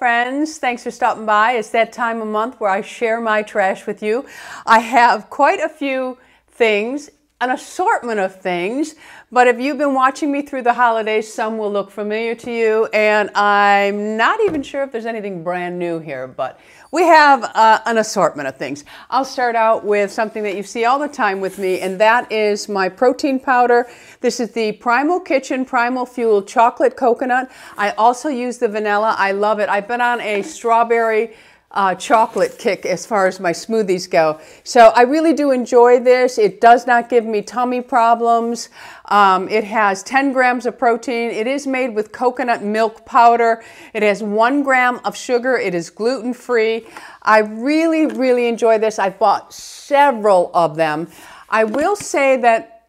friends. Thanks for stopping by. It's that time of month where I share my trash with you. I have quite a few things an assortment of things, but if you've been watching me through the holidays, some will look familiar to you, and I'm not even sure if there's anything brand new here, but we have uh, an assortment of things. I'll start out with something that you see all the time with me, and that is my protein powder. This is the Primal Kitchen Primal Fuel Chocolate Coconut. I also use the vanilla. I love it. I've been on a strawberry uh, chocolate kick as far as my smoothies go. So I really do enjoy this. It does not give me tummy problems. Um, it has 10 grams of protein. It is made with coconut milk powder. It has one gram of sugar. It is gluten free. I really, really enjoy this. I've bought several of them. I will say that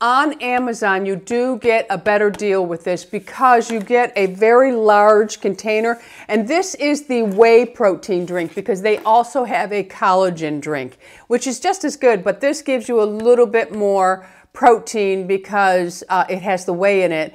on Amazon, you do get a better deal with this because you get a very large container. And this is the whey protein drink because they also have a collagen drink, which is just as good, but this gives you a little bit more protein because uh, it has the whey in it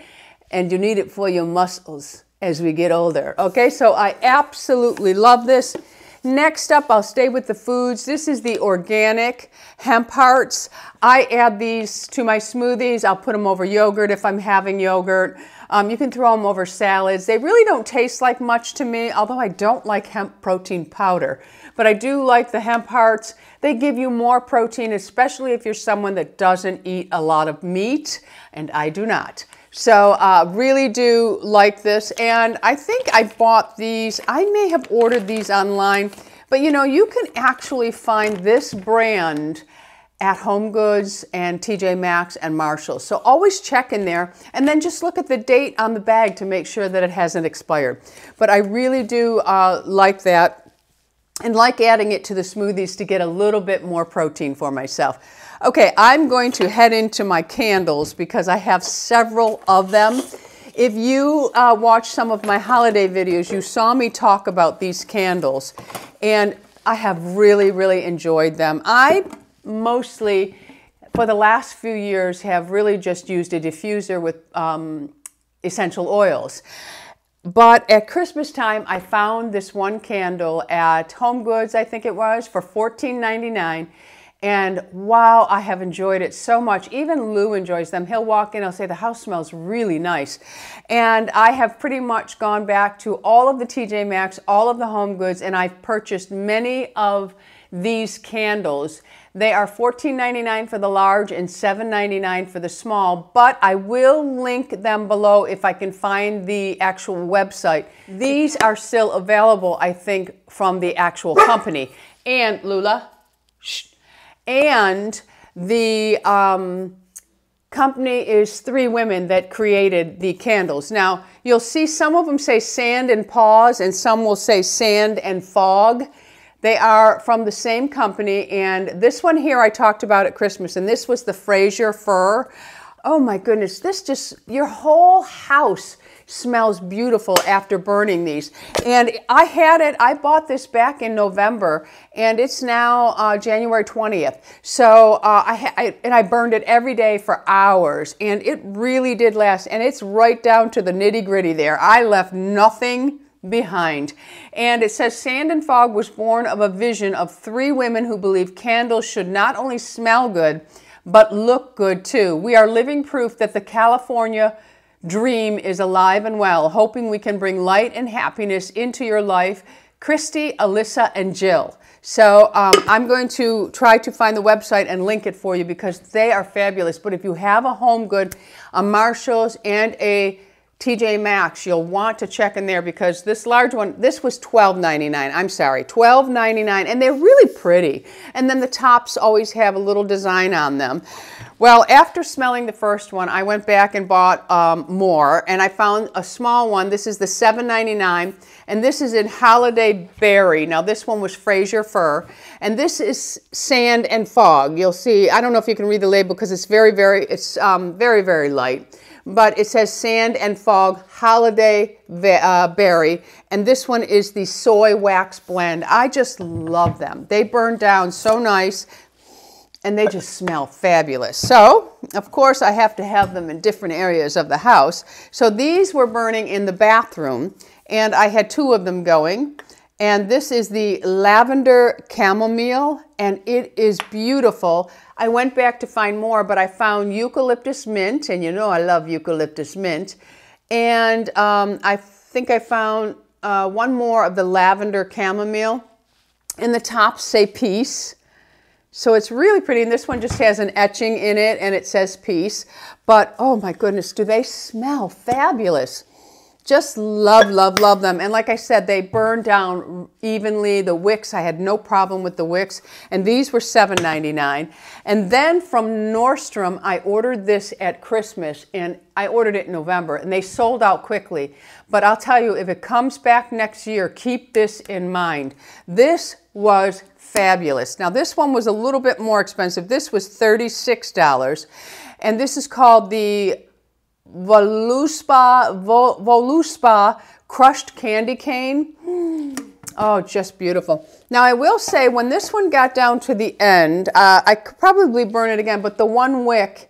and you need it for your muscles as we get older. Okay, so I absolutely love this. Next up, I'll stay with the foods. This is the organic hemp hearts. I add these to my smoothies. I'll put them over yogurt if I'm having yogurt. Um, you can throw them over salads. They really don't taste like much to me, although I don't like hemp protein powder. But I do like the hemp hearts. They give you more protein, especially if you're someone that doesn't eat a lot of meat, and I do not. So uh, really do like this. And I think I bought these. I may have ordered these online. But you know, you can actually find this brand at Home Goods and TJ Maxx and Marshalls. So always check in there and then just look at the date on the bag to make sure that it hasn't expired. But I really do uh, like that and like adding it to the smoothies to get a little bit more protein for myself. Okay, I'm going to head into my candles because I have several of them. If you uh, watch some of my holiday videos, you saw me talk about these candles and I have really, really enjoyed them. I mostly, for the last few years, have really just used a diffuser with um, essential oils. But at Christmas time, I found this one candle at Home Goods, I think it was, for $14.99. And wow, I have enjoyed it so much. Even Lou enjoys them. He'll walk in, he'll say, The house smells really nice. And I have pretty much gone back to all of the TJ Maxx, all of the home goods, and I've purchased many of these candles. They are $14.99 for the large and $7.99 for the small, but I will link them below if I can find the actual website. These are still available, I think, from the actual company. And Lula, shh, and the um, company is three women that created the candles. Now, you'll see some of them say sand and pause, and some will say sand and fog. They are from the same company, and this one here I talked about at Christmas, and this was the Fraser fir. Oh my goodness, this just, your whole house smells beautiful after burning these. And I had it, I bought this back in November and it's now uh, January 20th. So uh, I, I, and I burned it every day for hours and it really did last. And it's right down to the nitty gritty there. I left nothing behind. And it says Sand and Fog was born of a vision of three women who believe candles should not only smell good, but look good too. We are living proof that the California Dream is alive and well, hoping we can bring light and happiness into your life. Christy, Alyssa, and Jill. So um, I'm going to try to find the website and link it for you because they are fabulous. But if you have a Home Good, a Marshall's, and a TJ Maxx, you'll want to check in there because this large one, this was $12.99. I'm sorry, $12.99. And they're really pretty. And then the tops always have a little design on them. Well, after smelling the first one, I went back and bought um, more. And I found a small one. This is the $7.99. And this is in Holiday Berry. Now, this one was Fraser Fir. And this is Sand and Fog. You'll see, I don't know if you can read the label because it's very, very, it's um, very, very light but it says Sand and Fog Holiday uh, Berry. And this one is the soy wax blend. I just love them. They burn down so nice and they just smell fabulous. So, of course, I have to have them in different areas of the house. So these were burning in the bathroom and I had two of them going. And this is the lavender chamomile and it is beautiful. I went back to find more, but I found eucalyptus mint, and you know I love eucalyptus mint. And um, I think I found uh, one more of the lavender chamomile. And the tops say peace. So it's really pretty. And this one just has an etching in it and it says peace. But oh my goodness, do they smell fabulous. Just love, love, love them. And like I said, they burn down evenly. The wicks, I had no problem with the wicks. And these were $7.99. And then from Nordstrom, I ordered this at Christmas. And I ordered it in November. And they sold out quickly. But I'll tell you, if it comes back next year, keep this in mind. This was fabulous. Now, this one was a little bit more expensive. This was $36. And this is called the Voluspa, Vol, Voluspa crushed candy cane. Oh, just beautiful. Now, I will say when this one got down to the end, uh, I could probably burn it again, but the one wick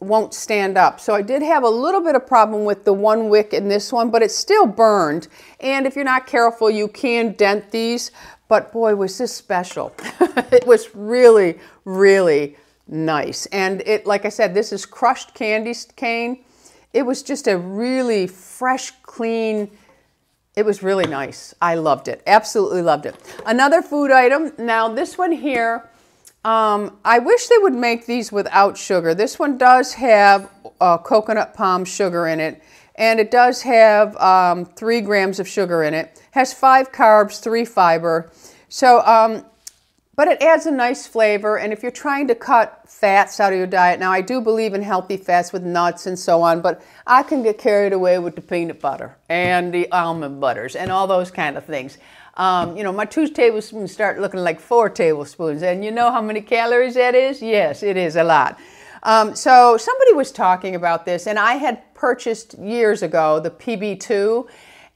won't stand up. So I did have a little bit of problem with the one wick in this one, but it still burned. And if you're not careful, you can dent these, but boy, was this special. it was really, really nice. And it, like I said, this is crushed candy cane. It was just a really fresh, clean, it was really nice. I loved it. Absolutely loved it. Another food item. Now this one here, um, I wish they would make these without sugar. This one does have uh, coconut palm sugar in it. And it does have um, three grams of sugar in it. Has five carbs, three fiber. So um, but it adds a nice flavor, and if you're trying to cut fats out of your diet, now I do believe in healthy fats with nuts and so on, but I can get carried away with the peanut butter and the almond butters and all those kind of things. Um, you know, my two tablespoons start looking like four tablespoons, and you know how many calories that is? Yes, it is a lot. Um, so somebody was talking about this, and I had purchased years ago the PB2,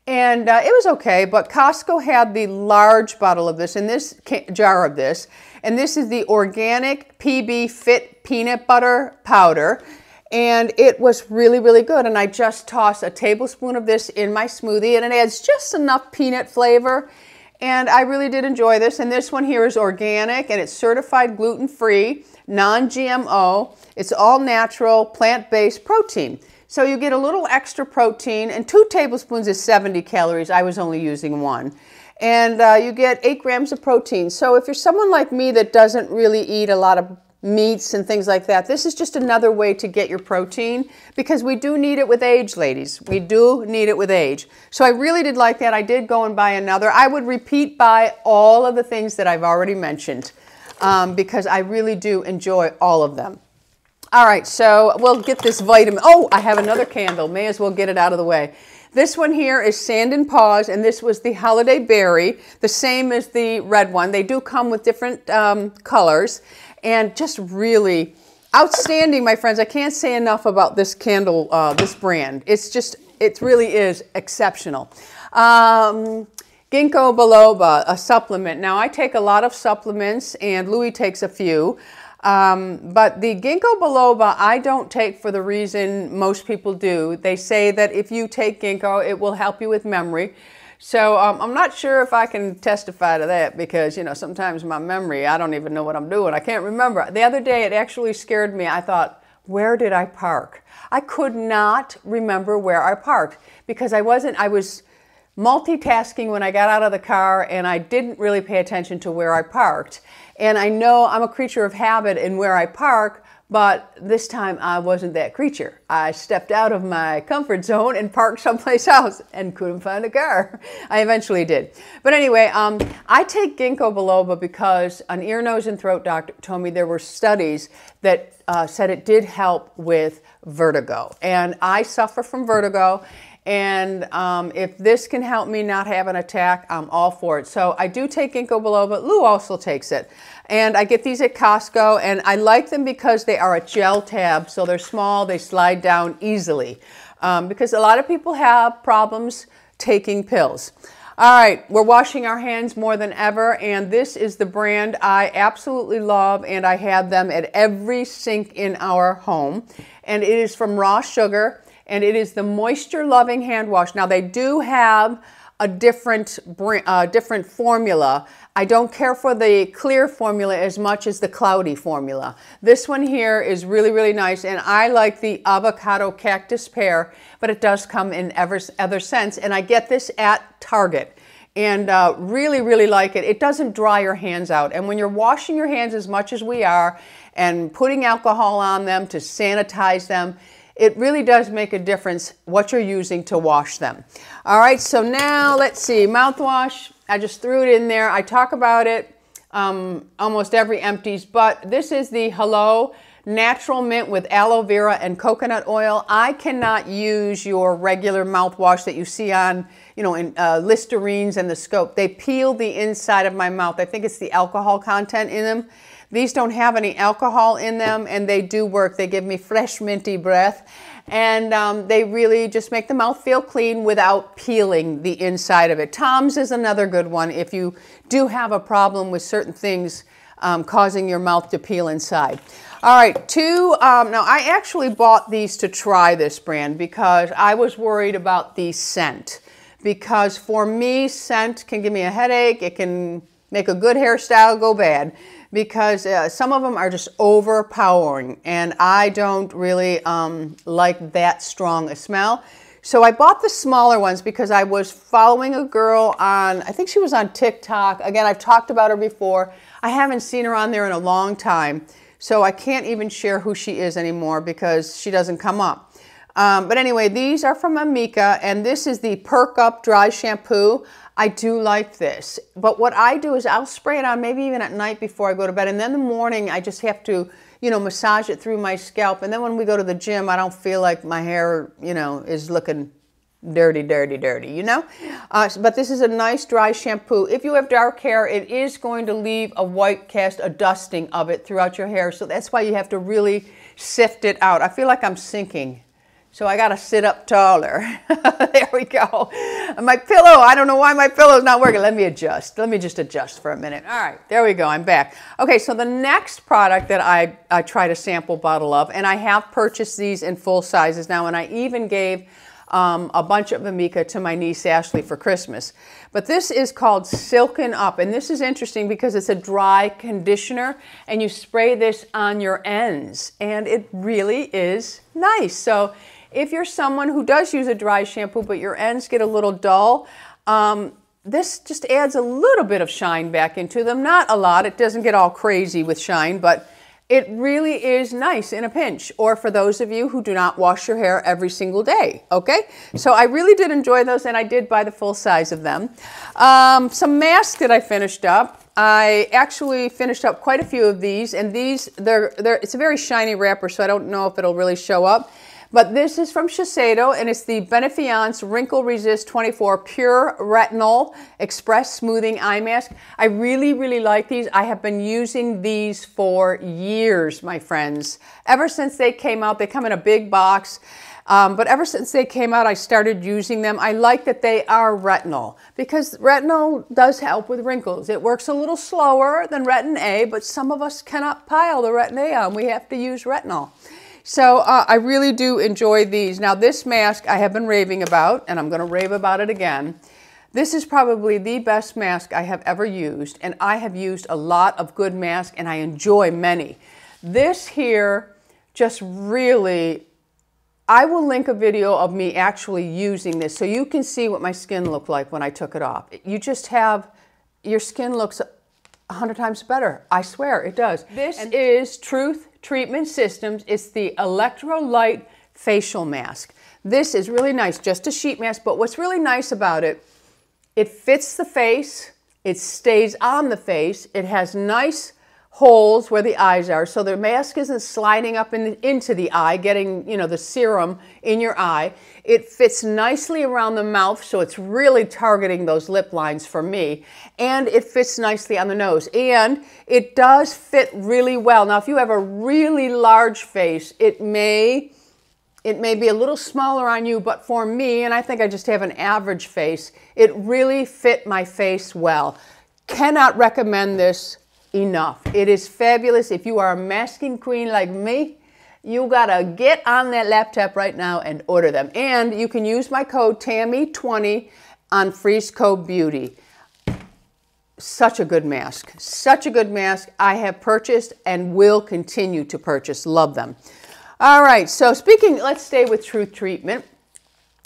and uh, it was okay, but Costco had the large bottle of this and this jar of this. And this is the organic PB Fit peanut butter powder. And it was really, really good. And I just toss a tablespoon of this in my smoothie and it adds just enough peanut flavor. And I really did enjoy this. And this one here is organic and it's certified gluten-free, non-GMO. It's all natural, plant-based protein. So you get a little extra protein, and two tablespoons is 70 calories. I was only using one. And uh, you get eight grams of protein. So if you're someone like me that doesn't really eat a lot of meats and things like that, this is just another way to get your protein because we do need it with age, ladies. We do need it with age. So I really did like that. I did go and buy another. I would repeat buy all of the things that I've already mentioned um, because I really do enjoy all of them. All right, so we'll get this vitamin. Oh, I have another candle. May as well get it out of the way. This one here is Sand and Paws, and this was the Holiday Berry, the same as the red one. They do come with different um, colors, and just really outstanding, my friends. I can't say enough about this candle, uh, this brand. It's just, it really is exceptional. Um, Ginkgo biloba, a supplement. Now, I take a lot of supplements, and Louis takes a few. Um, but the ginkgo biloba, I don't take for the reason most people do. They say that if you take ginkgo, it will help you with memory. So um, I'm not sure if I can testify to that because, you know, sometimes my memory, I don't even know what I'm doing. I can't remember. The other day, it actually scared me. I thought, where did I park? I could not remember where I parked because I wasn't, I was multitasking when I got out of the car and I didn't really pay attention to where I parked. And I know I'm a creature of habit in where I park, but this time I wasn't that creature. I stepped out of my comfort zone and parked someplace else and couldn't find a car. I eventually did. But anyway, um, I take ginkgo biloba because an ear, nose, and throat doctor told me there were studies that uh, said it did help with vertigo. And I suffer from vertigo, and um, if this can help me not have an attack, I'm all for it. So I do take ginkgo biloba. Lou also takes it. And I get these at Costco, and I like them because they are a gel tab. So they're small, they slide down easily. Um, because a lot of people have problems taking pills. All right, we're washing our hands more than ever, and this is the brand I absolutely love, and I have them at every sink in our home. And it is from Raw Sugar and it is the moisture loving hand wash. Now they do have a different uh, different formula. I don't care for the clear formula as much as the cloudy formula. This one here is really, really nice, and I like the avocado cactus pear, but it does come in ever, other scents, and I get this at Target and uh, really, really like it. It doesn't dry your hands out. And when you're washing your hands as much as we are and putting alcohol on them to sanitize them, it really does make a difference what you're using to wash them. All right, so now let's see, mouthwash. I just threw it in there. I talk about it um, almost every empties, but this is the Hello Natural Mint with aloe vera and coconut oil. I cannot use your regular mouthwash that you see on, you know, in uh, Listerines and the Scope. They peel the inside of my mouth. I think it's the alcohol content in them these don't have any alcohol in them and they do work. They give me fresh minty breath and um, they really just make the mouth feel clean without peeling the inside of it. Tom's is another good one if you do have a problem with certain things um, causing your mouth to peel inside. All right, two, um, now I actually bought these to try this brand because I was worried about the scent because for me, scent can give me a headache. It can make a good hairstyle go bad because uh, some of them are just overpowering and I don't really um, like that strong a smell. So I bought the smaller ones because I was following a girl on, I think she was on TikTok. Again, I've talked about her before. I haven't seen her on there in a long time. So I can't even share who she is anymore because she doesn't come up. Um, but anyway, these are from Amika, and this is the Perk Up Dry Shampoo. I do like this, but what I do is I'll spray it on maybe even at night before I go to bed, and then the morning I just have to, you know, massage it through my scalp, and then when we go to the gym, I don't feel like my hair, you know, is looking dirty, dirty, dirty, you know? Uh, but this is a nice dry shampoo. If you have dark hair, it is going to leave a white cast, a dusting of it throughout your hair. So that's why you have to really sift it out. I feel like I'm sinking. So I got to sit up taller. there we go. my pillow, I don't know why my pillow's not working. Let me adjust. Let me just adjust for a minute. All right, there we go. I'm back. Okay, so the next product that I, I try to sample bottle of, and I have purchased these in full sizes now, and I even gave um, a bunch of Amika to my niece Ashley for Christmas. But this is called Silken Up, and this is interesting because it's a dry conditioner, and you spray this on your ends, and it really is nice. So if you're someone who does use a dry shampoo but your ends get a little dull, um, this just adds a little bit of shine back into them. Not a lot. It doesn't get all crazy with shine, but it really is nice in a pinch. Or for those of you who do not wash your hair every single day, okay? So I really did enjoy those, and I did buy the full size of them. Um, some masks that I finished up. I actually finished up quite a few of these, and these, they're, they're, it's a very shiny wrapper, so I don't know if it'll really show up. But this is from Shiseido, and it's the Benefiance Wrinkle Resist 24 Pure Retinol Express Smoothing Eye Mask. I really, really like these. I have been using these for years, my friends. Ever since they came out, they come in a big box. Um, but ever since they came out, I started using them. I like that they are retinol because retinol does help with wrinkles. It works a little slower than retin A, but some of us cannot pile the retin A on. We have to use retinol. So uh, I really do enjoy these. Now this mask I have been raving about, and I'm gonna rave about it again. This is probably the best mask I have ever used, and I have used a lot of good masks, and I enjoy many. This here just really, I will link a video of me actually using this so you can see what my skin looked like when I took it off. You just have, your skin looks 100 times better. I swear it does. This and is Truth treatment systems. It's the Electrolyte Facial Mask. This is really nice, just a sheet mask, but what's really nice about it, it fits the face, it stays on the face, it has nice holes where the eyes are. So the mask isn't sliding up in the, into the eye, getting, you know, the serum in your eye. It fits nicely around the mouth, so it's really targeting those lip lines for me. And it fits nicely on the nose. And it does fit really well. Now, if you have a really large face, it may it may be a little smaller on you, but for me, and I think I just have an average face, it really fit my face well. Cannot recommend this enough. It is fabulous. If you are a masking queen like me, you gotta get on that laptop right now and order them. And you can use my code TAMMY20 on Frisco Beauty. Such a good mask. Such a good mask. I have purchased and will continue to purchase. Love them. All right, so speaking, let's stay with Truth Treatment.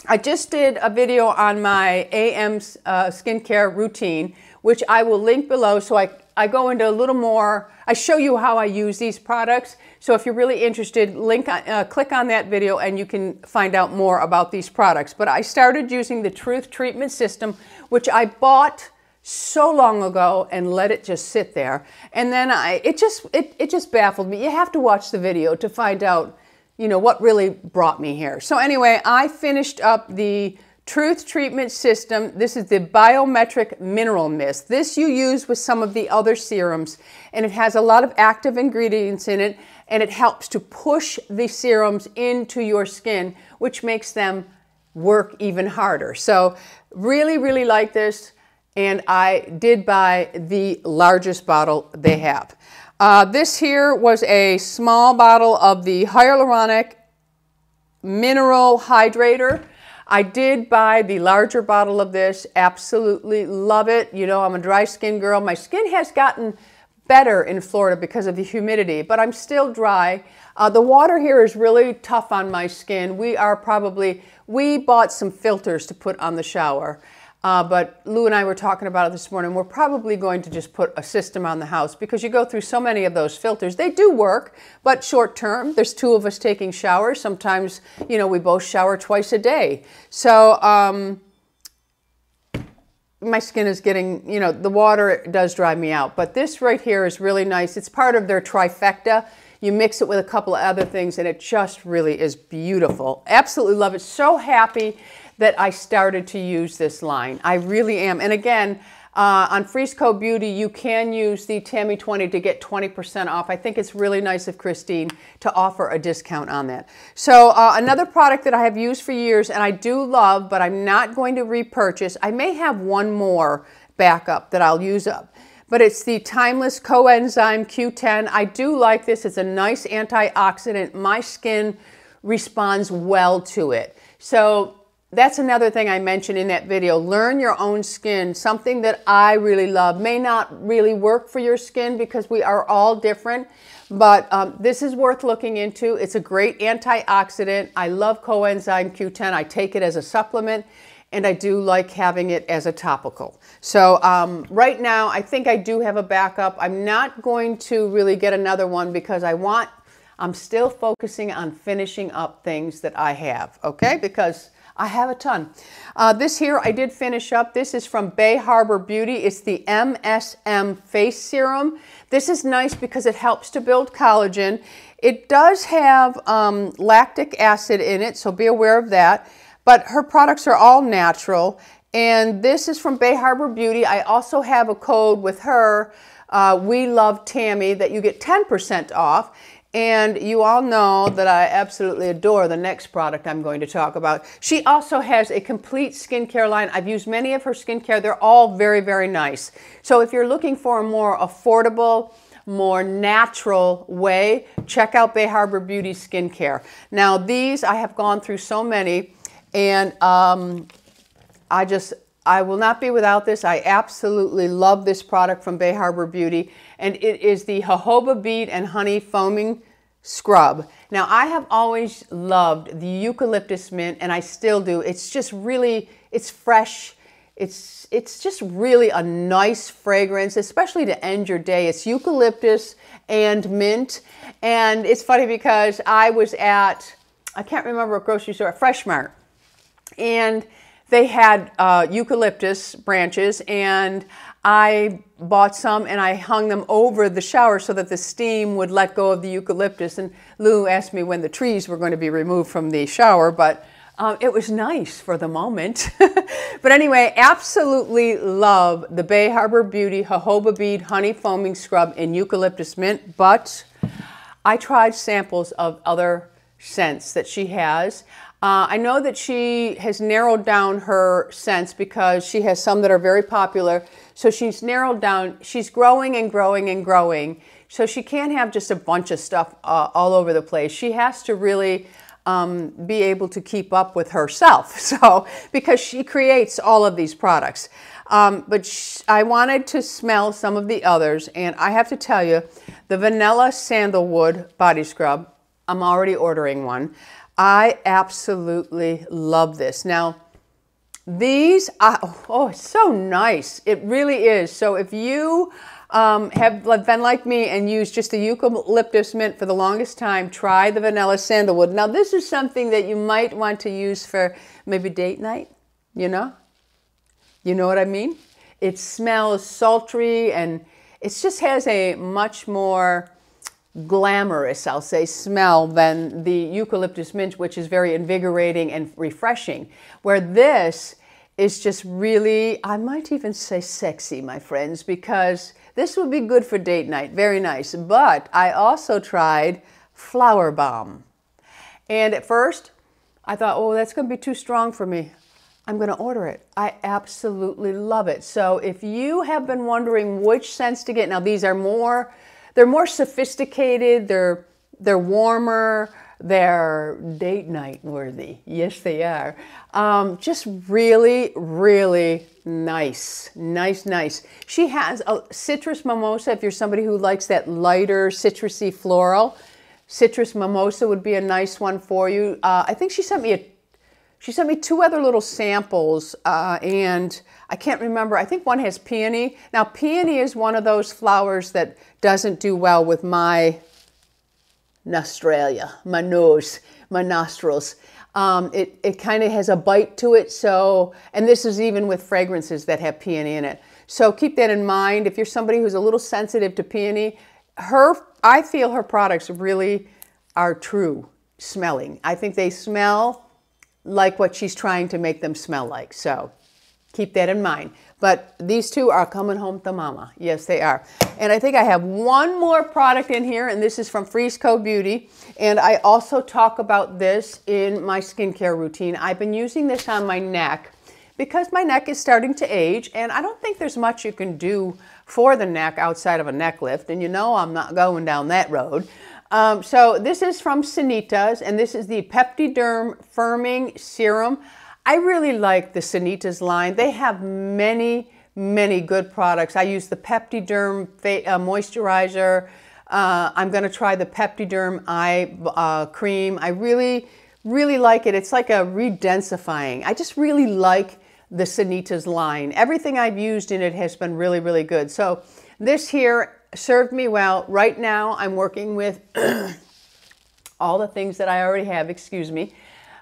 I just did a video on my AM uh, skincare routine, which I will link below so I I go into a little more, I show you how I use these products. So if you're really interested, link, uh, click on that video and you can find out more about these products. But I started using the Truth Treatment System, which I bought so long ago and let it just sit there. And then I, it just, it, it just baffled me. You have to watch the video to find out, you know, what really brought me here. So anyway, I finished up the Truth Treatment System. This is the Biometric Mineral Mist. This you use with some of the other serums, and it has a lot of active ingredients in it, and it helps to push the serums into your skin, which makes them work even harder. So really, really like this, and I did buy the largest bottle they have. Uh, this here was a small bottle of the Hyaluronic Mineral Hydrator. I did buy the larger bottle of this. Absolutely love it. You know, I'm a dry skin girl. My skin has gotten better in Florida because of the humidity, but I'm still dry. Uh, the water here is really tough on my skin. We are probably, we bought some filters to put on the shower. Uh, but Lou and I were talking about it this morning. We're probably going to just put a system on the house because you go through so many of those filters. They do work, but short term, there's two of us taking showers. Sometimes, you know, we both shower twice a day. So, um, my skin is getting, you know, the water does dry me out. But this right here is really nice. It's part of their trifecta. You mix it with a couple of other things and it just really is beautiful. Absolutely love it. So happy that I started to use this line. I really am. And again, uh, on Frisco Beauty, you can use the Tammy 20 to get 20% off. I think it's really nice of Christine to offer a discount on that. So uh, another product that I have used for years and I do love, but I'm not going to repurchase. I may have one more backup that I'll use up but it's the Timeless Coenzyme Q10. I do like this. It's a nice antioxidant. My skin responds well to it. So that's another thing I mentioned in that video. Learn your own skin. Something that I really love may not really work for your skin because we are all different, but um, this is worth looking into. It's a great antioxidant. I love coenzyme Q10. I take it as a supplement and I do like having it as a topical. So um, right now, I think I do have a backup. I'm not going to really get another one because I want, I'm still focusing on finishing up things that I have, okay? Because I have a ton. Uh, this here I did finish up. This is from Bay Harbor Beauty. It's the MSM Face Serum. This is nice because it helps to build collagen. It does have um, lactic acid in it, so be aware of that. But her products are all natural. And this is from Bay Harbor Beauty. I also have a code with her, uh, We Love Tammy, that you get 10% off. And you all know that I absolutely adore the next product I'm going to talk about. She also has a complete skincare line. I've used many of her skincare. They're all very, very nice. So if you're looking for a more affordable, more natural way, check out Bay Harbor Beauty Skincare. Now these, I have gone through so many and um, I just I will not be without this. I absolutely love this product from Bay Harbor Beauty, and it is the jojoba bead and honey foaming scrub. Now, I have always loved the eucalyptus mint, and I still do. It's just really, it's fresh. It's, it's just really a nice fragrance, especially to end your day. It's eucalyptus and mint. And it's funny because I was at, I can't remember a grocery store, Fresh Mart. And they had uh, eucalyptus branches, and I bought some and I hung them over the shower so that the steam would let go of the eucalyptus. And Lou asked me when the trees were going to be removed from the shower, but um, it was nice for the moment. but anyway, absolutely love the Bay Harbor Beauty jojoba bead honey foaming scrub in eucalyptus mint, but I tried samples of other scents that she has. Uh, I know that she has narrowed down her scents because she has some that are very popular. So she's narrowed down, she's growing and growing and growing. So she can't have just a bunch of stuff uh, all over the place. She has to really um, be able to keep up with herself. So, because she creates all of these products. Um, but I wanted to smell some of the others. And I have to tell you, the Vanilla Sandalwood Body Scrub, I'm already ordering one. I absolutely love this. Now, these are, oh, it's so nice. It really is. So if you um, have been like me and used just the eucalyptus mint for the longest time, try the vanilla sandalwood. Now, this is something that you might want to use for maybe date night, you know? You know what I mean? It smells sultry and it just has a much more glamorous, I'll say, smell than the eucalyptus mint, which is very invigorating and refreshing. Where this is just really, I might even say sexy, my friends, because this would be good for date night, very nice. But I also tried Flower Bomb. And at first, I thought, oh, that's going to be too strong for me. I'm going to order it. I absolutely love it. So if you have been wondering which scents to get, now these are more they're more sophisticated, they're, they're warmer, they're date night worthy. Yes, they are. Um, just really, really nice. Nice, nice. She has a citrus mimosa if you're somebody who likes that lighter, citrusy floral. Citrus mimosa would be a nice one for you. Uh, I think she sent me a she sent me two other little samples, uh, and I can't remember. I think one has peony. Now, peony is one of those flowers that doesn't do well with my nostralia, my nose, my nostrils. Um, it it kind of has a bite to it, so, and this is even with fragrances that have peony in it. So keep that in mind. If you're somebody who's a little sensitive to peony, her, I feel her products really are true smelling. I think they smell like what she's trying to make them smell like. So keep that in mind. But these two are coming home to mama. Yes, they are. And I think I have one more product in here, and this is from Freeze Co Beauty. And I also talk about this in my skincare routine. I've been using this on my neck because my neck is starting to age, and I don't think there's much you can do for the neck outside of a neck lift. And you know I'm not going down that road. Um, so this is from Sanitas, and this is the Peptiderm Firming Serum. I really like the Sanitas line. They have many, many good products. I use the Peptiderm uh, Moisturizer. Uh, I'm going to try the Peptiderm Eye uh, Cream. I really, really like it. It's like a redensifying. I just really like the Sanitas line. Everything I've used in it has been really, really good. So this here served me well. Right now, I'm working with all the things that I already have, excuse me.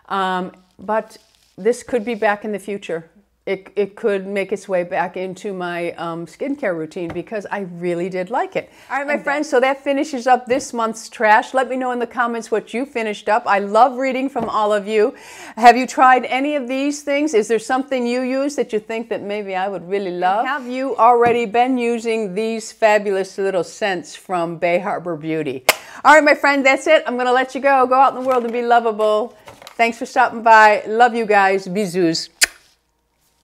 Um, but this could be back in the future it, it could make its way back into my um, skincare routine because I really did like it. All right, my and friends, so that finishes up this month's trash. Let me know in the comments what you finished up. I love reading from all of you. Have you tried any of these things? Is there something you use that you think that maybe I would really love? Have you already been using these fabulous little scents from Bay Harbor Beauty? All right, my friend, that's it. I'm going to let you go. Go out in the world and be lovable. Thanks for stopping by. Love you guys. Bisous.